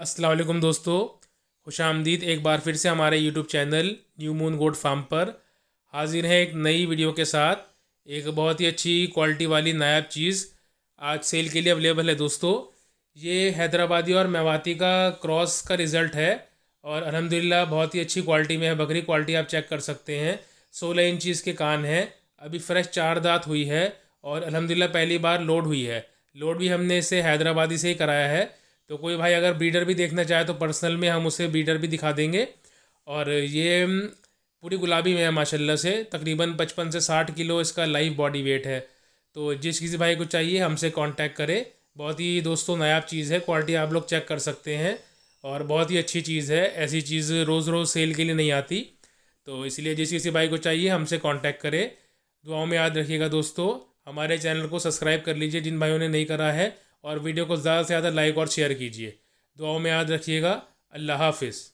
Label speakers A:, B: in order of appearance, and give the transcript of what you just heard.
A: असलकुम दोस्तों खुश आमदीद एक बार फिर से हमारे यूट्यूब चैनल न्यू मून गोड फार्म पर हाजिर हैं एक नई वीडियो के साथ एक बहुत ही अच्छी क्वालिटी वाली नायाब चीज़ आज सेल के लिए अवेलेबल है दोस्तों ये हैदराबादी और मेवाती का क्रॉस का रिज़ल्ट है और अलहमदिल्ला बहुत ही अच्छी क्वालिटी में है बकरी क्वालिटी आप चेक कर सकते हैं सोलह इंच इसके कान हैं अभी फ़्रेश चार दांत हुई है और अलहमदिल्ला पहली बार लोड हुई है लोड भी हमने इसे हैदराबादी से ही कराया है तो कोई भाई अगर ब्रीडर भी देखना चाहे तो पर्सनल में हम उसे ब्रीडर भी दिखा देंगे और ये हम्म, पूरी गुलाबी में है माशाल्लाह से तकरीबन पचपन से साठ किलो इसका लाइव बॉडी वेट है तो जिस किसी भाई को चाहिए हमसे कांटेक्ट करें बहुत ही दोस्तों नायाब चीज़ है क्वालिटी आप लोग चेक कर सकते हैं और बहुत ही अच्छी चीज़ है ऐसी चीज़ रोज़ रोज़ सेल के लिए नहीं आती तो इसलिए जिस किसी भाई को चाहिए हमसे कॉन्टैक्ट करें दुआओं में याद रखिएगा दोस्तों हमारे चैनल को सब्सक्राइब कर लीजिए जिन भाइयों ने नहीं करा है और वीडियो को ज़्यादा से ज़्यादा लाइक और शेयर कीजिए दुआओं में याद रखिएगा अल्लाह हाफिज़